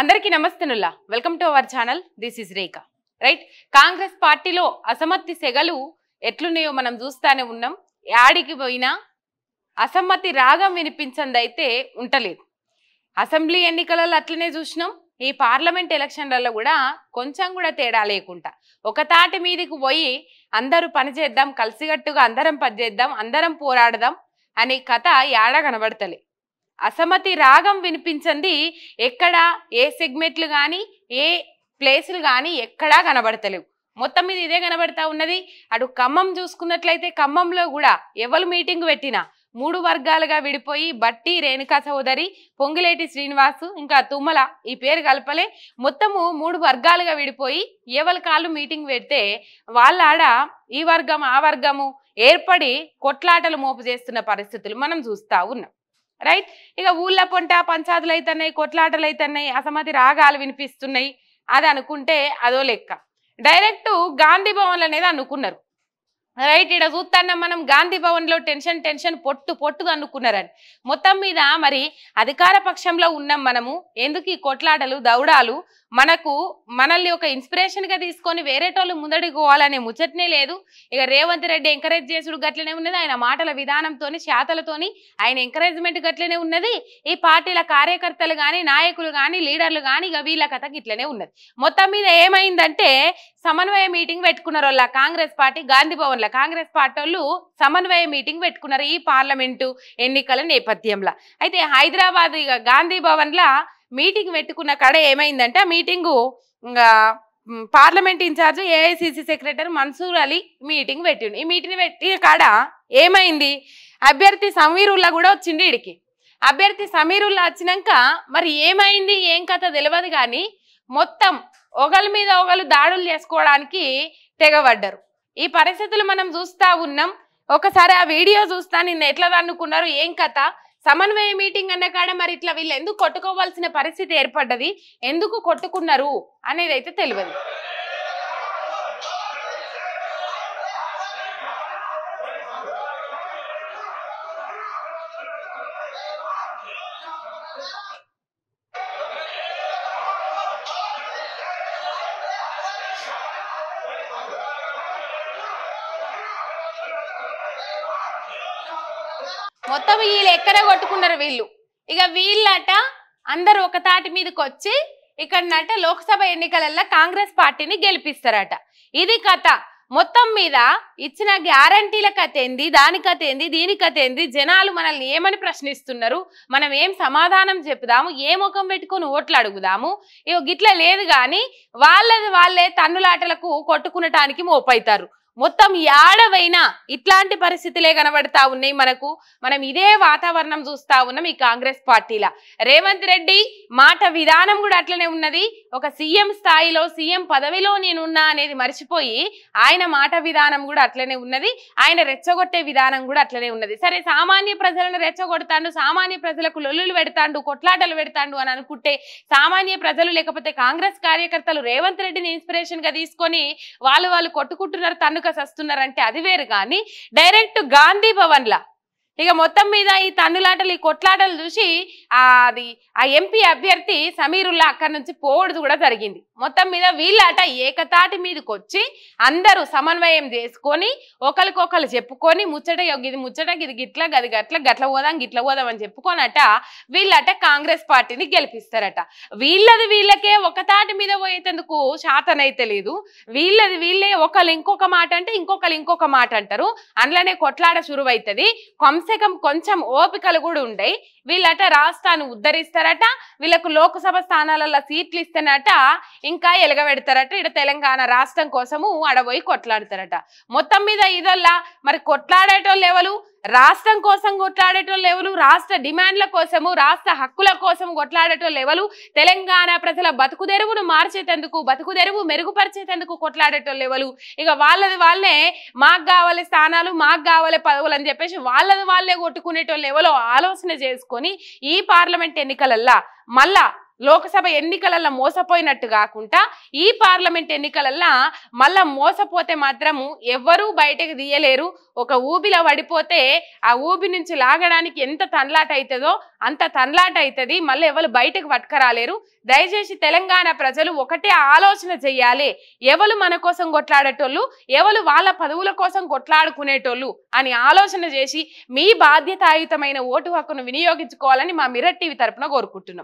అందరికీ నమస్తేనుల్లా welcome to our channel this is Rekha right Congress పార్టీలో అసమ్మతి సెగలు ఎట్లున్నాయో మనం చూస్తానే ఉన్నాం యాడికి పోయినా అసమ్మతి రాగం వినిపించందైతే ఉంటలేదు అసెంబ్లీ ఎన్నికలలో అట్లనే చూసినాం ఈ పార్లమెంట్ ఎలక్షన్లలో కూడా కొంచెం కూడా తేడా లేకుండా ఒక తాటి మీదకి పోయి అందరూ పనిచేద్దాం కలిసిగట్టుగా అందరం పనిచేద్దాం అందరం పోరాడదాం అనే కథ యాడ కనబడతలే అసమతి రాగం వినిపించండి ఎక్కడ ఏ సెగ్మెంట్లు కానీ ఏ ప్లేసులు కానీ ఎక్కడా కనబడతలేవు మొత్తం మీద ఇదే కనబడతా ఉన్నది అటు ఖమ్మం చూసుకున్నట్లయితే ఖమ్మంలో కూడా ఎవరు మీటింగ్ పెట్టినా మూడు వర్గాలుగా విడిపోయి బట్టి రేణుకా సహోదరి పొంగిలేటి శ్రీనివాసు ఇంకా తుమ్మల ఈ పేరు కలపలే మొత్తము మూడు వర్గాలుగా విడిపోయి ఎవరి కాళ్ళు మీటింగ్ పెడితే వాళ్ళ ఆడ ఈ వర్గం ఆ వర్గము ఏర్పడి కొట్లాటలు మోపు చేస్తున్న పరిస్థితులు మనం చూస్తా ఉన్నాం రైట్ ఇక ఊళ్ళ పొంట పంచాదులు అవుతున్నాయి కొట్లాటలు అవుతున్నాయి అసమతి రాగాలు వినిపిస్తున్నాయి అది అనుకుంటే అదో లెక్క డైరెక్ట్ గాంధీ భవన్లు అనేది అనుకున్నారు రైట్ ఇక్కడ చూస్తున్నాం మనం గాంధీ భవన్లో టెన్షన్ టెన్షన్ పొట్టు పొట్టు అనుకున్నారని మొత్తం మీద మరి అధికార పక్షంలో ఉన్నాం మనము ఎందుకు ఈ కొట్లాటలు దౌడాలు మనకు మనల్ని ఒక ఇన్స్పిరేషన్గా తీసుకొని వేరేటోళ్ళు ముందడుకోవాలనే పోవాలనే ముచ్చటనే లేదు ఇక రేవంత్ రెడ్డి ఎంకరేజ్ చేసుడు గట్లనే ఉన్నది ఆయన మాటల విధానంతో శాతలతోని ఆయన ఎంకరేజ్మెంట్ గట్లనే ఉన్నది ఈ పార్టీల కార్యకర్తలు కానీ నాయకులు కానీ లీడర్లు కానీ ఇక వీళ్ళ కథ గిట్లనే ఉన్నది మొత్తం మీద ఏమైందంటే సమన్వయ మీటింగ్ పెట్టుకున్నారు వాళ్ళ కాంగ్రెస్ పార్టీ గాంధీ భవన్లో కాంగ్రెస్ పార్టీ వాళ్ళు సమన్వయ మీటింగ్ పెట్టుకున్నారు ఈ పార్లమెంటు ఎన్నికల నేపథ్యంలో అయితే హైదరాబాద్ ఇక గాంధీ భవన్లో మీటింగ్ పెట్టుకున్న కాడ ఏమైందంటే ఆ మీటింగు ఇంకా parliament incharge AICC secretary Mansoor Ali meeting పెట్టిండు ఈ మీటింగ్ పెట్టిన కాడ ఏమైంది అభ్యర్థి సమీరుల్లా కూడా వచ్చిండు ఇడికి అభ్యర్థి సమీరుల్లా వచ్చినాక మరి ఏమైంది ఏం కథ తెలియదు కానీ మొత్తం ఒకరి మీద ఒకరు దాడులు చేసుకోవడానికి తెగబడ్డారు ఈ పరిస్థితులు మనం చూస్తూ ఉన్నాం ఒకసారి ఆ వీడియో చూస్తా నిన్న ఎట్లా దండుకున్నారు ఏం కథ సమన్వయ మీటింగ్ అన్న కాడ మరి ఇట్లా వీళ్ళు ఎందుకు కొట్టుకోవాల్సిన పరిస్థితి ఏర్పడ్డది ఎందుకు కొట్టుకున్నారు అనేది అయితే తెలియదు మొత్తం వీళ్ళు ఎక్కడ కొట్టుకున్నారు వీళ్ళు ఇక వీళ్ళట అందరు ఒక తాటి మీదకి వచ్చి ఇక్కడనట లోక్సభ ఎన్నికలలో కాంగ్రెస్ పార్టీని గెలిపిస్తారట ఇది కథ మొత్తం మీద ఇచ్చిన గ్యారంటీల కథ ఏంది దాని కథ ఏంది దీని కథ ఏంది జనాలు మనల్ని ఏమని ప్రశ్నిస్తున్నారు మనం ఏం సమాధానం చెప్దాము ఏ ముఖం పెట్టుకొని ఓట్లు అడుగుదాము ఇగో గిట్ల లేదు కానీ వాళ్ళది వాళ్ళే తన్నులాటలకు కొట్టుకునటానికి మోపైతారు మొత్తం ఏడవైనా ఇట్లాంటి పరిస్థితులే కనబడతా ఉన్నాయి మనకు మనం ఇదే వాతావరణం చూస్తా ఉన్నాం ఈ కాంగ్రెస్ పార్టీలా రేవంత్ రెడ్డి మాట విధానం కూడా అట్లనే ఉన్నది ఒక సీఎం స్థాయిలో సీఎం పదవిలో నేనున్నా అనేది మర్చిపోయి ఆయన మాట విధానం కూడా అట్లనే ఉన్నది ఆయన రెచ్చగొట్టే విధానం కూడా అట్లనే ఉన్నది సరే సామాన్య ప్రజలను రెచ్చగొడతాడు సామాన్య ప్రజలకు లొల్లులు పెడతాడు కొట్లాటలు పెడతాడు అని అనుకుంటే సామాన్య ప్రజలు లేకపోతే కాంగ్రెస్ కార్యకర్తలు రేవంత్ రెడ్డిని ఇన్స్పిరేషన్ గా తీసుకొని వాళ్ళు వాళ్ళు కొట్టుకుంటున్నారు తన్నుక సస్తున్నారంటే అది వేరు కానీ డైరెక్ట్ గాంధీ భవన్ లా ఇక మొత్తం మీద ఈ తన్నులాటలు ఈ కొట్లాటలు చూసి అది ఆ ఎంపీ అభ్యర్థి సమీరుల్లా అక్కడి నుంచి పోవడం కూడా జరిగింది మొత్తం మీద వీళ్ళాట ఏకతాటి మీదకి వచ్చి అందరూ సమన్వయం చేసుకొని ఒకరికొకరు చెప్పుకొని ముచ్చట ఇది ముచ్చట ఇది గిట్ల గది గట్ల గట్ల పోదాం గిట్ల పోదాం అని చెప్పుకోనట వీళ్ళట కాంగ్రెస్ పార్టీని గెలిపిస్తారట వీళ్ళది వీళ్ళకే ఒకతాటి మీద పోయేటందుకు శాతనైతే లేదు వీళ్ళది వీళ్ళే ఒకళ్ళు ఇంకొక మాట అంటే ఇంకొకళ్ళు ఇంకొక మాట అంటారు అందులోనే కొట్లాడ శురువైతుంది కొంస సే కమ్ కొంచెం ఓపికలు కూడా ఉండయి వీళ్ళట రాష్ట్రాన్ని ఉద్ధరిస్తారట వీళ్ళకు లోక్సభ స్థానాలలో సీట్లు ఇస్తేనట ఇంకా ఎలగబెడతారట ఇక్కడ తెలంగాణ రాష్ట్రం కోసము అడబోయి కొట్లాడతారట మొత్తం మీద ఇదల్లా మరి కొట్లాడేటోళ్ళు ఎవరు రాష్ట్రం కోసం కొట్లాడేటోళ్ళు ఎవరు రాష్ట్ర డిమాండ్ల కోసము రాష్ట్ర హక్కుల కోసం కొట్లాడేటోళ్ళు ఎవరు తెలంగాణ ప్రజల బతుకుదెరువును మార్చేటందుకు బతుకుదెరువు మెరుగుపరిచేటందుకు కొట్లాడేటోళ్ళు ఎవరు ఇక వాళ్ళది వాళ్ళే మాకు కావాలి స్థానాలు మాకు కావాలి పదవులు అని చెప్పేసి వాళ్ళది వాళ్ళే కొట్టుకునేటోళ్ళు ఎవరో ఆలోచన చేసుకొని ఈ పార్లమెంట్ ఎన్నికలల్లా మళ్ళా లోకసభ ఎన్నికలలో మోసపోయినట్టు కాకుండా ఈ పార్లమెంట్ ఎన్నికలలో మళ్ళా మోసపోతే మాత్రము ఎవ్వరూ బయటకు తీయలేరు ఒక ఊబిలో పడిపోతే ఆ ఊబి నుంచి లాగడానికి ఎంత తన్లాట అవుతుందో అంత తన్లాట అవుతుంది మళ్ళీ ఎవరు బయటకు పట్టుకరాలేరు దయచేసి తెలంగాణ ప్రజలు ఒకటే ఆలోచన చెయ్యాలి ఎవరు మన కోసం కొట్లాడేటోళ్ళు ఎవరు వాళ్ళ పదవుల కోసం కొట్లాడుకునేటోళ్ళు అని ఆలోచన చేసి మీ బాధ్యతాయుతమైన ఓటు హక్కును వినియోగించుకోవాలని మా మిరట్ టీవీ తరఫున కోరుకుంటున్నాం